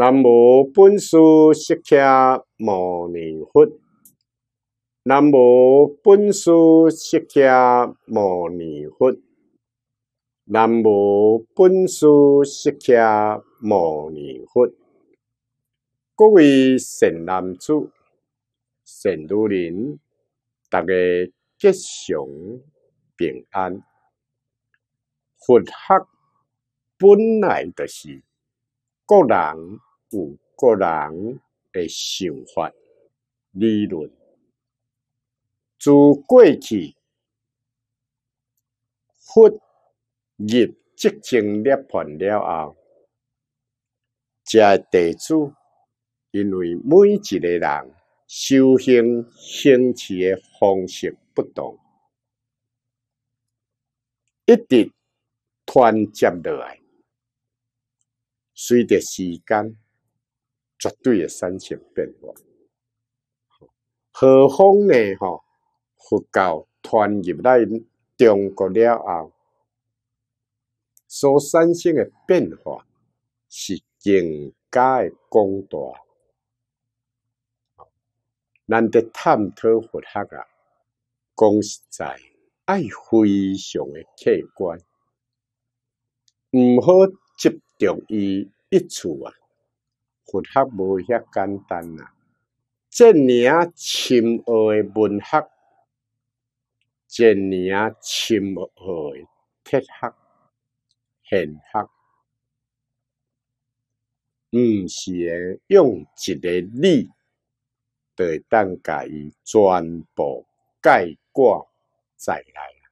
南无本师释迦牟尼佛，南无本师释迦牟尼佛，南无本师释迦牟尼佛。各位善男子、善女人，大家吉祥平安。佛学本来就是个人。有个人诶想法、理论，自过去佛入接近涅槃了后，即地主，因为每一个人修行兴起诶方式不同，一直团结落来，随着时间。绝对诶产生变化，何方呢？吼，佛教传入来中国了后，所产生诶变化是更加诶广大。难得探讨佛学啊，讲实在，爱非常诶客观，毋好集中于一处啊。佛学无遐简单啊，这念深奥诶文学，这念深奥诶哲学、现学，毋是会用一个力，会等甲伊全部概括再来啊。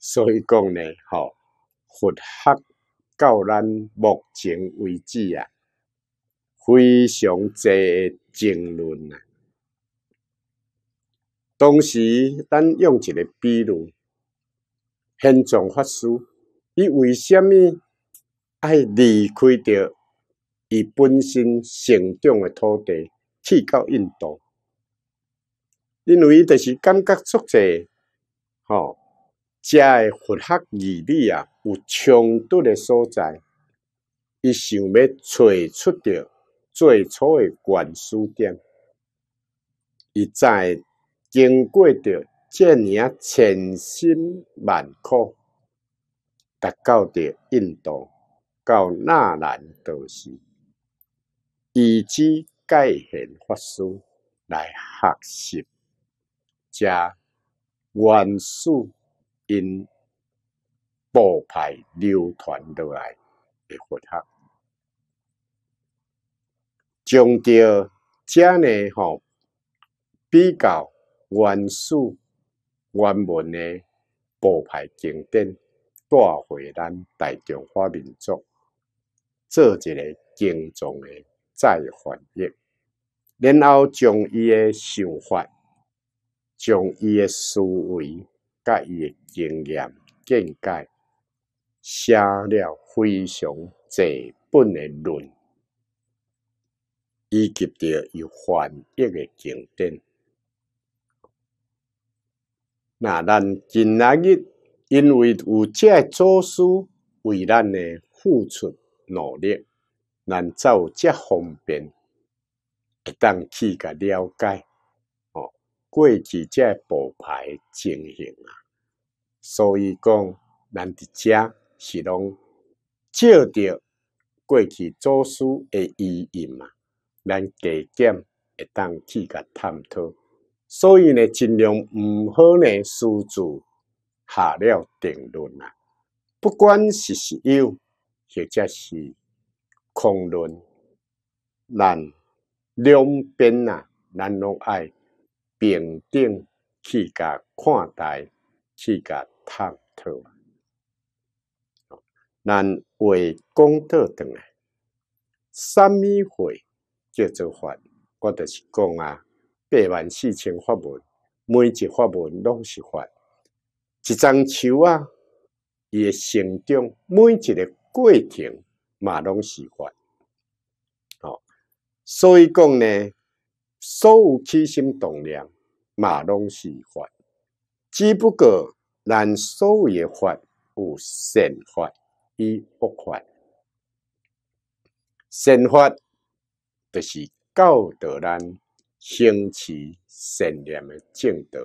所以讲呢，吼，佛学到咱目前为止啊。非常侪诶争论啊！当时咱用一个比如，恒常法师，伊为虾米爱离开着伊本身成长诶土地，去到印度？因为就是感觉足者吼，遮个佛学义理啊，有冲突诶所在，伊想要找出着。最初诶原始点，一再经过着这尔啊千辛万苦，达到着印度，到纳兰德斯，以及盖贤法师来学习，加原始因布派流传落来佛学将着这呢吼比较原始原文的部派经典带回咱大中华民族做一个正宗的再翻译，然后将伊的想法、将伊的思维、甲伊的经验见解，写了非常侪本嘅论。以及着有翻译诶经典。那咱今仔日因为有个祖师为咱诶付出努力，咱有这方便，一旦去甲了解，哦，过去这布牌情形啊，所以讲咱伫遮是拢借着过去祖师诶意义嘛。咱加减会当去甲探讨。所以呢，尽量毋好呢私自下了定论啊。不管是实有，或者是空论，咱两边啊，咱拢爱平等去甲看待，去甲探讨咱难为公道正啊，啥咪会？叫做法，我著是讲啊，八万四千法门，每一法门拢是法。一张树啊，伊诶成长，每一个过程嘛拢是法。好，所以讲呢，所有起心动念嘛拢是法。只不过，咱所受诶法，有善法与不法，善法。就是教导咱兴起善念诶正道，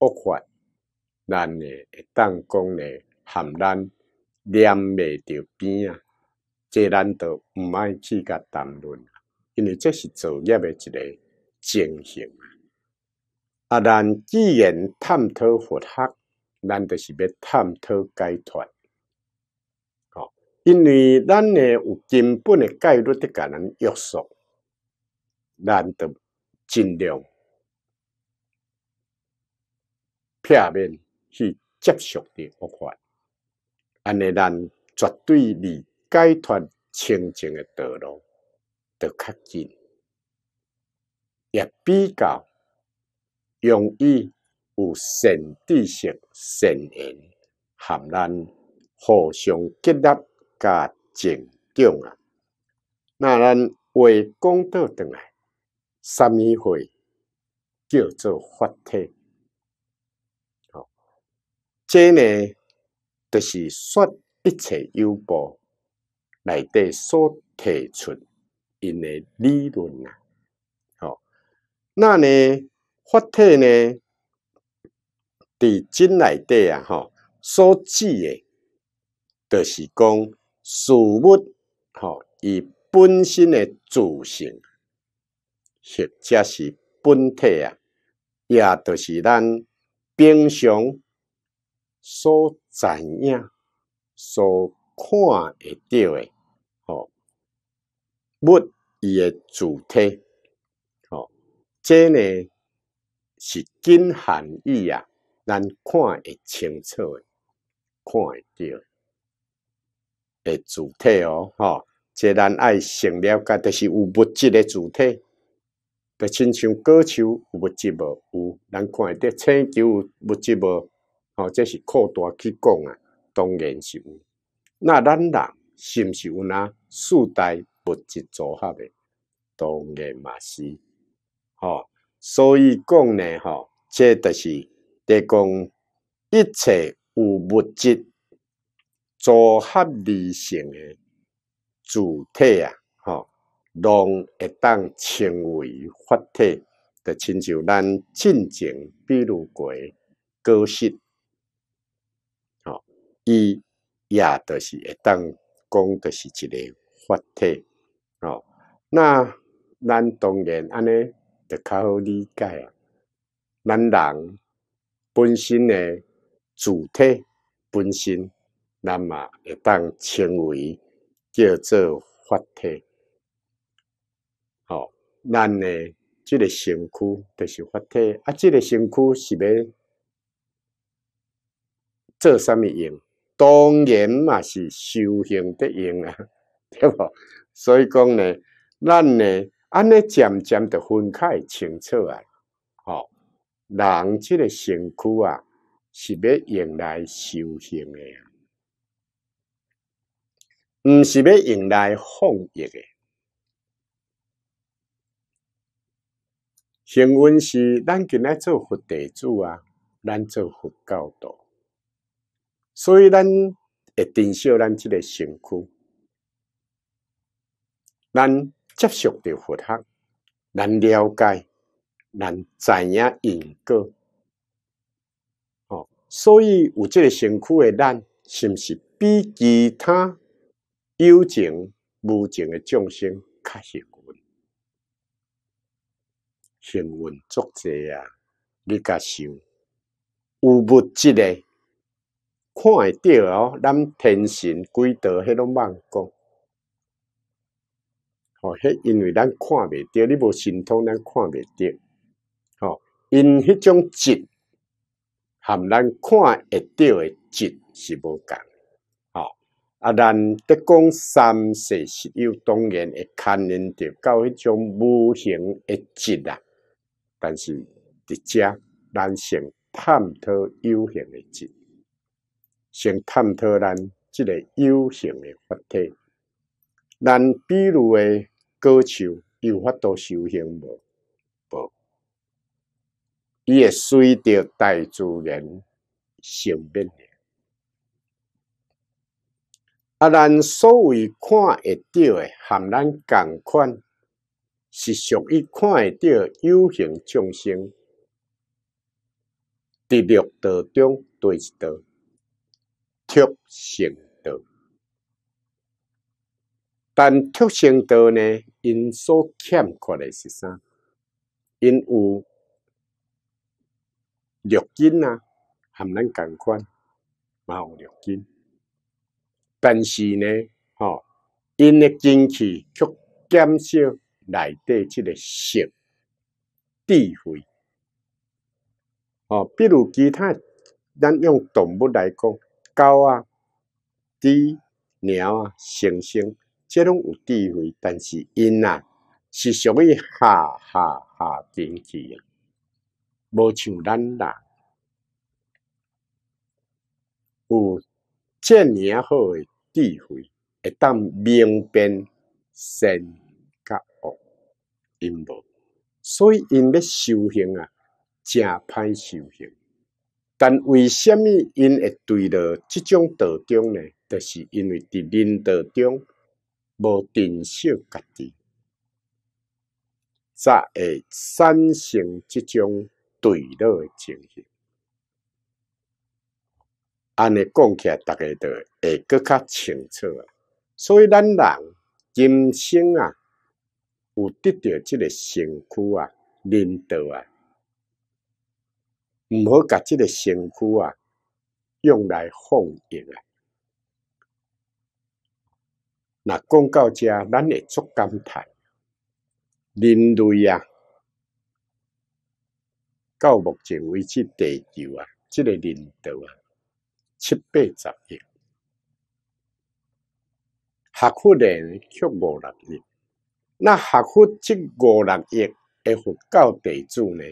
恶法，咱呢会当讲呢含咱念未着边啊，这咱都毋爱去甲谈论，因为这是作业诶一个情形啊。啊，咱既然探讨佛学，咱就是要探讨解脱，好，因为咱诶有根本诶戒律伫甲咱约束。难得尽量避免去接受的佛法，安尼咱绝对离解脱清净的道路就较近，也比较容易有善知识、善念含咱互相激纳加成长啊。那咱为功德转来。什么会叫做法体？好，这呢，就是说一切有部来地所提出因的理论啊。好，那呢，法体呢，在今来地啊，哈，所指的，就是讲事物，哈，以本身的自性。或者是本体啊，也著是咱平常所知影、所看得到的哦。物伊个主体，哦，这呢是真含义啊，咱看会清楚诶，看得到诶主体哦，哈。这咱爱先了解，就是有物质诶主体。亲像歌手有物质无有人看会得清楚有物质无吼这是扩大去讲啊当然是有那咱人是毋是有若四代物质组合诶当然嘛是吼所以讲呢，吼这著是伫讲一切有物质组合而成诶主体啊人会当称为法体，就亲像咱进前比如过个性，吼，伊也就是会当讲就是一个法体，吼。那咱当然安尼就较好理解啊。咱人本身诶主体本身，咱嘛会当称为叫做法体。哦，咱呢，这个身躯就是法体啊，这个身躯是要做啥物用？当然嘛，是修行的用啊，对无？所以讲呢，咱呢，安尼渐渐的分开清楚啊。哦，人即个身躯啊，是要用来修行的啊，毋是要用来放逸诶，幸运是咱今仔做佛弟子啊，咱做佛教徒，所以咱会珍惜咱即个身躯。咱接受着佛学，咱了解，咱知影因果。哦，所以有即个身躯的咱，是毋是比其他有情无情的众生较幸福？行运作者啊，你甲想有物质诶，看会到哦。咱天神轨道迄种万讲，哦，迄因为咱看袂到，你无神通，咱看袂到。哦，因迄种质含咱看会到诶质是无共。好啊，咱得讲三世实有当然会牵连着到迄种无形诶质啊。但是，直接咱先探讨有形诶质，先探讨咱即个有形诶法体。咱比如诶高树有法度修行无？无，伊会随着大自然消灭诶。啊，咱所谓看会到诶，含咱共款是属于看会到有形众生，第六道中对一道特胜道。但特胜道呢，因所欠缺的是啥？因有六根啊，含咱款，嘛有六根。但是呢，吼，因嘅精气却减少。内底即个性智慧哦，比如其他咱用动物来讲，狗啊、猪、鸟啊、猩猩，即拢有智慧，但是因啊是属于下下下等级，无像咱啦，有尔啊好诶智慧，会当明辨善因无，所以因要修行啊，正歹修行。但为什么因会对到即种道中呢？就是因为伫人道中无珍惜家己，才会产生即种对诶情形。安尼讲起，来，大家就会搁较清楚。所以咱人今生啊。有得到这个身躯啊，领导啊，毋好把这个身躯啊用来放言啊。嗱，讲到遮，咱会做感叹，人类啊，到目前为止地球啊，这个领导啊，七八十亿，学乎人却无六亿。那合乎这五六亿的佛教弟子呢，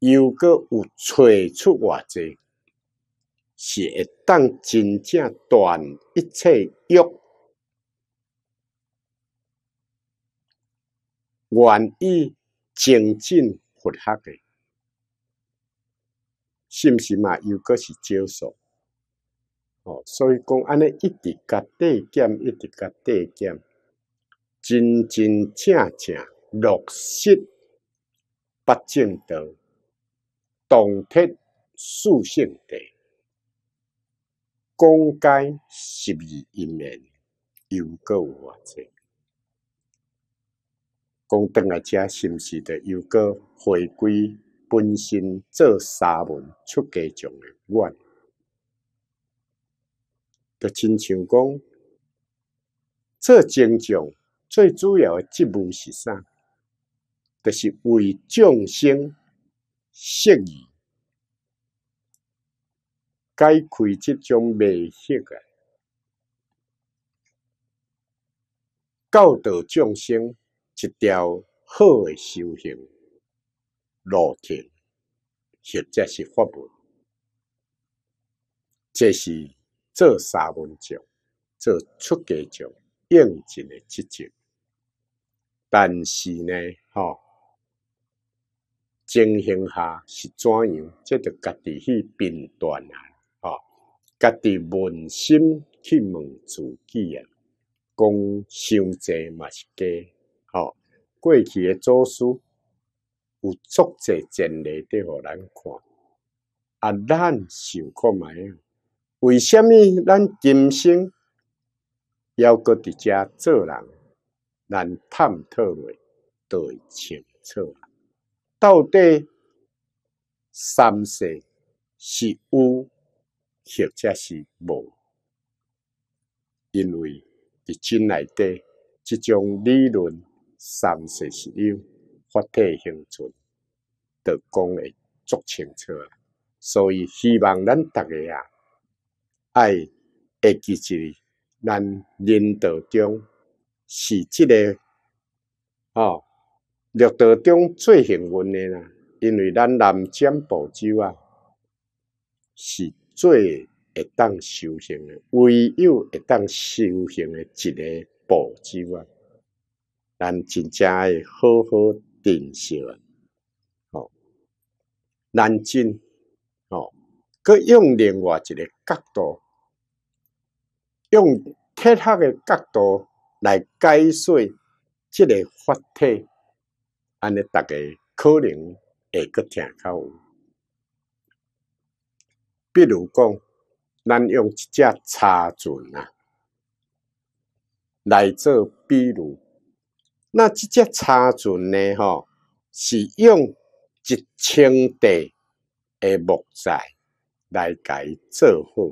又搁有找出偌济，是会当真正断一切欲，愿意精进佛学的，是毋是嘛？又搁是少数。哦，所以讲，安尼一直甲递减，一直甲递减。真真正正落实八正道、洞彻四圣地，公开十二因缘，又个偌者，讲当个者是毋是着又个回归本身做沙门出家种诶我，就亲像讲做精种。最主要诶职务是啥？就是为众生设疑，解开即种迷惑诶，教导众生一条好诶修行路径，或者是法门，这是做三文章、做出家教应尽诶职责。但是呢，吼，情形下是怎样，即著家己去判断啊，吼，家己问心去问自己啊，讲伤济嘛是假，吼，过去诶，祖师有作者前嚟，对互咱看，啊，咱想看卖啊？为虾米咱今生要搁伫遮做人？咱探讨未会清楚，到底三世是有或者是无？因为伫真内底，即种理论三世是有法体现楚，就讲会足清楚。所以希望咱逐个啊，爱会记住咱人道中。是即个哦，绿道中最幸运的啦，因为咱南疆宝洲啊，是最会当修行的，唯有会当修行的一个宝洲啊，咱真正会好好珍惜啊！哦，南京。哦，可用另外一个角度，用铁学的角度。来解说即个法体，安尼大家可能会朵听较有。比如讲，咱用一只叉船啊，来做比如，那即只叉船呢，吼，是用一千的诶木材来改做好，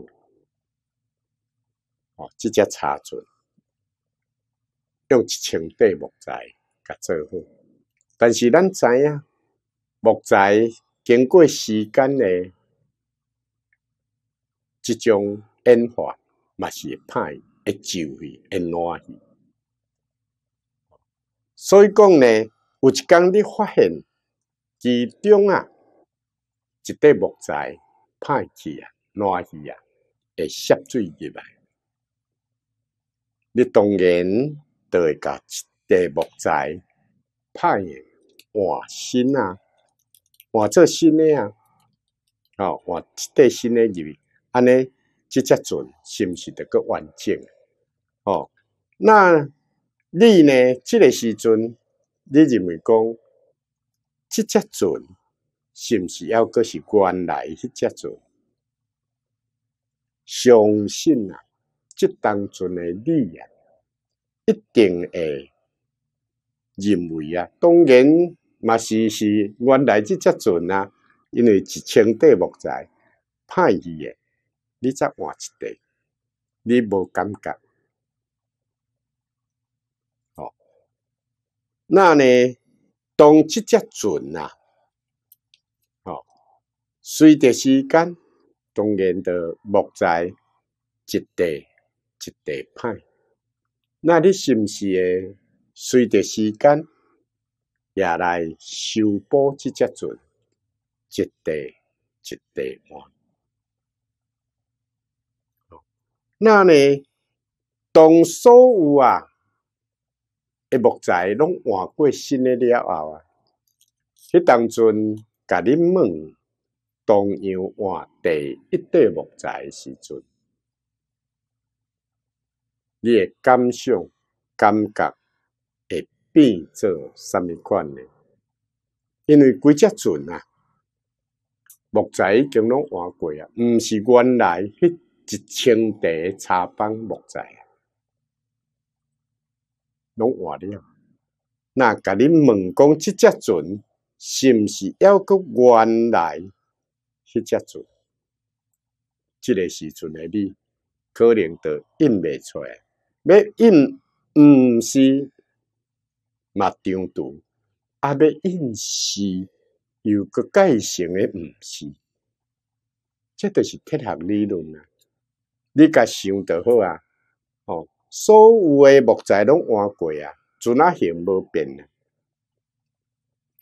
哦，即只叉船。用一千块木材甲做好，但是咱知影，木材经过时间的这种演化，嘛是会歹，会旧去，会烂去。所以讲呢，有一天你发现其中啊，一块木材歹去啊，烂去啊，会缩水入来，你当然。都会甲一块木材拍诶换新啊，换做新诶啊，哦，换一块新诶入去，安尼即只船是毋是著个完整？哦，那你呢？即、个时阵，你认为讲即只船是毋是抑个是原来迄只船？相信啊，即当船诶你啊。一定会认为啊，当然，嘛是是原来即只船啊，因为一千块木材派去诶，你再换一块，你无感觉，哦，那呢，当即只船啊，好，随着时间，当然就木材一块一块派。那你是不是随着时间也来修补、即只船，一块一块换？那呢，当所有啊的木材拢换过新的了后啊，迄当阵甲恁问，同样换第一块木材时阵。你诶感受、感觉会变做啥物款呢？因为几只船啊，木材已经拢换过啊，毋是原来迄一块地插板木材啊，拢换了。那甲你问讲，即只船是毋是抑阁原来迄只船？即个时阵，诶，你可能都印未出。来。要印毋是嘛？强度啊，要印是又个改成诶毋是？这著是科学理论啊！你甲想著好啊！哦，所有诶木材拢换过啊，船啊型无变啊，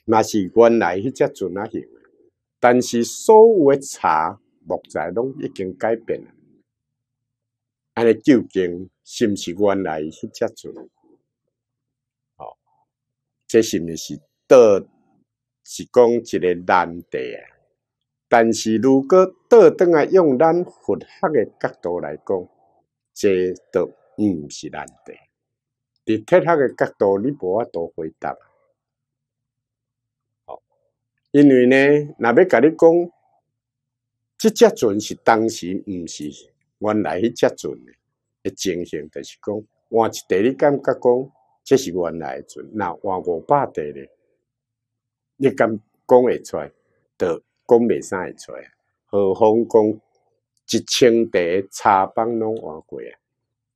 那是原来迄只船啊型但是所有诶茶木材拢已经改变了。安尼究竟是毋是原来迄只船？哦，这是毋是得是讲一个难题啊？但是如果得当啊，用咱佛学诶角度来讲，这都毋是难题。伫其学嘅角度你无法度回答，哦，因为呢，若要甲你讲，即只船是当时毋是？原来迄只船诶的情形就是讲，换一地你感觉讲，这是原来船，那换五百地呢，你敢讲会出来？都讲袂啥会出来？何况讲一千地差帮拢换过啊？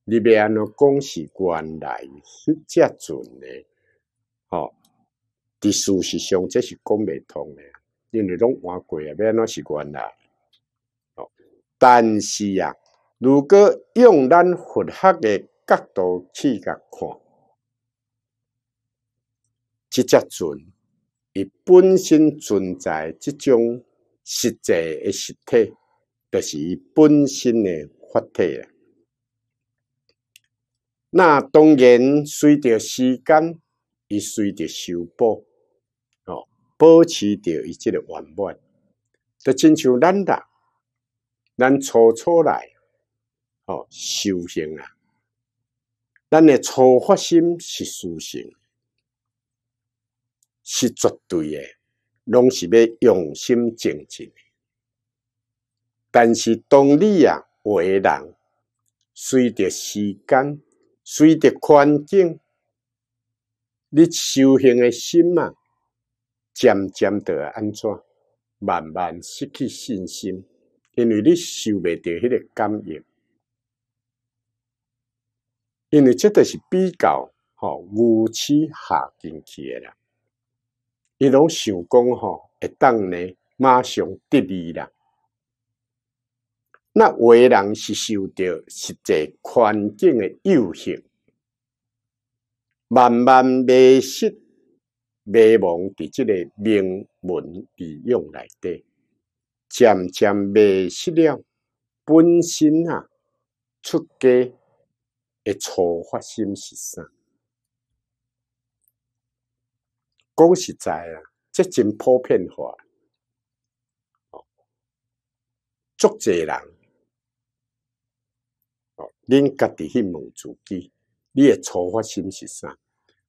你要安怎讲是原来迄接准的，哦，伫事实上这是讲袂通诶，因为拢换过啊，要安怎习惯来？哦，但是啊。如果用咱佛学的角度视角看，即只船伊本身存在即种实际诶实体，就是伊本身诶法体啊。那当然，随着时间，伊随着修补，哦，保持着伊即个完满，就亲像咱人，咱初初来。哦，修行啊！咱诶初发心是修行，是绝对诶，拢是要用心精进。但是，当你啊为人，随着时间、随着环境，你修行诶心啊，渐渐地安怎，慢慢失去信心，因为你受袂着迄个感应。因为这著是比较吼如此下进去的啦，伊拢想讲吼，会当呢马上得利啦。那为人是受到实际环境的诱惑，慢慢迷失、迷惘伫即个名门利用内底，渐渐迷失了本身啊，出家。一错发心是啥？讲实在啊，即真普遍化，哦，足侪人，哦，恁家己去问自己，一错发心是啥？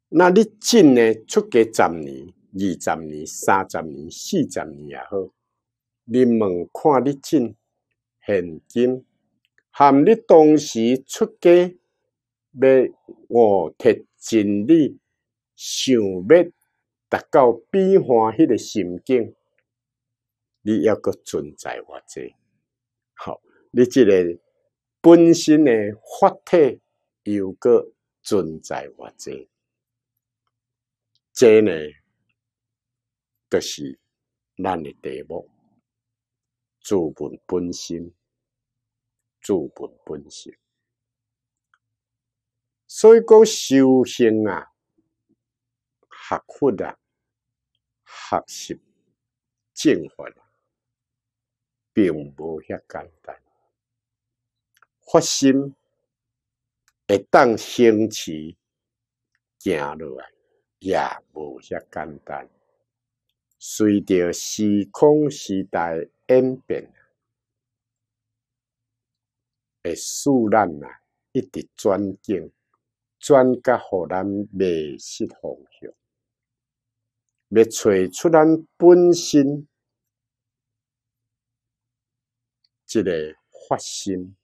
那你进呢？出家十年、二十年、三十年、四十年也好，你问看你进现今，含你当时出家。要我提真理，想要达到变欢迄个心境，你抑搁存在偌济？好，你即个本身诶法体又搁存在偌济？这呢，就是咱诶题目，自本本心，自本本心。所以讲修行啊、学佛啊、学习、正法、啊，并无遐简单。发心会当升起，行落来也无遐简单。随着时空时代演变，会使咱啊，一直转境。转家互咱迷失方向，要找出咱本身即个发心，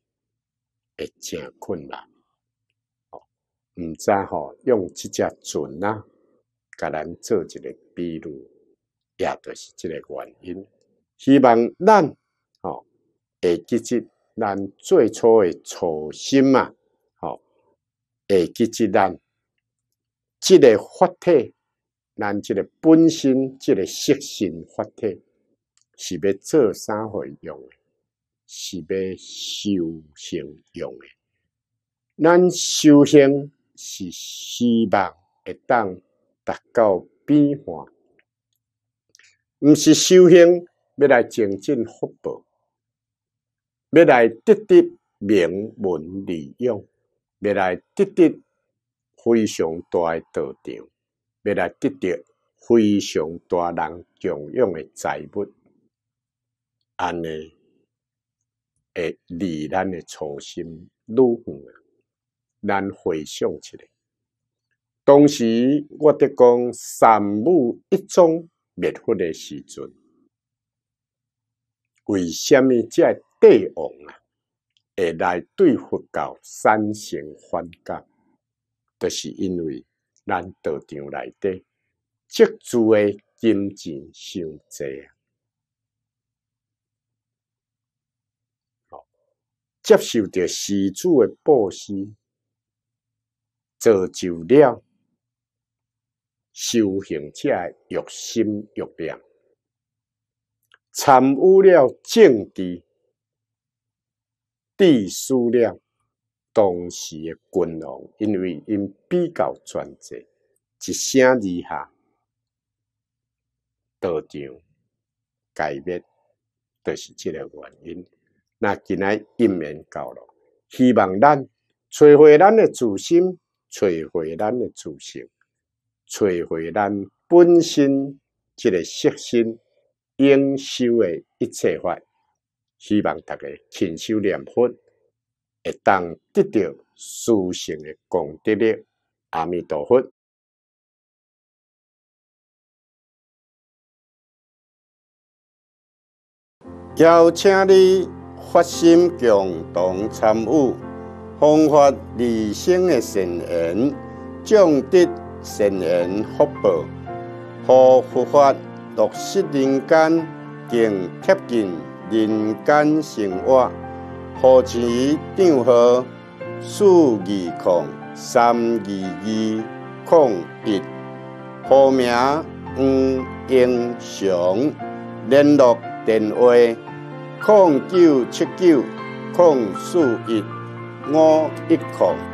会真困难。哦，毋知吼用即只船啊，甲咱做一个比喻，也著是即个原因。希望咱哦，会记住咱最初诶初心啊。诶，即只人，即个法体，咱即个本身，即个实性法体，是要做啥货用？是要修行用？诶，咱修行是希望会当达到变化，毋是修行要来增进福报，要来得得名闻利养。未来得到非常大诶道场，未来得到非常大人供养诶财物，安尼，诶，离咱诶初心愈远啊！咱回想起来，当时我伫讲三目一宗灭佛诶时阵，为虾米叫帝王啊？会来对佛教生情欢感，都是因为咱道场内底积聚诶金钱伤济啊，接受着施主诶布施，造就了修行者诶欲心欲量，参悟了正治。地数量，当时诶军容，因为因比较专注，一声令下，道场改灭，都是即个原因。那今仔一面交流，希望咱找回咱诶自信，找回咱诶自信，找回咱本身即个色心，应修诶一切法。希望大家勤修念佛，一旦得到殊胜的功德力，阿弥陀佛。邀请你发心共同参与，弘法利生的善缘，种得善缘福报，和佛法落实人间更贴近。人间生活，户主张浩，四二零三二二零一，户名黄英雄，联络电话零九七九零四一五一零。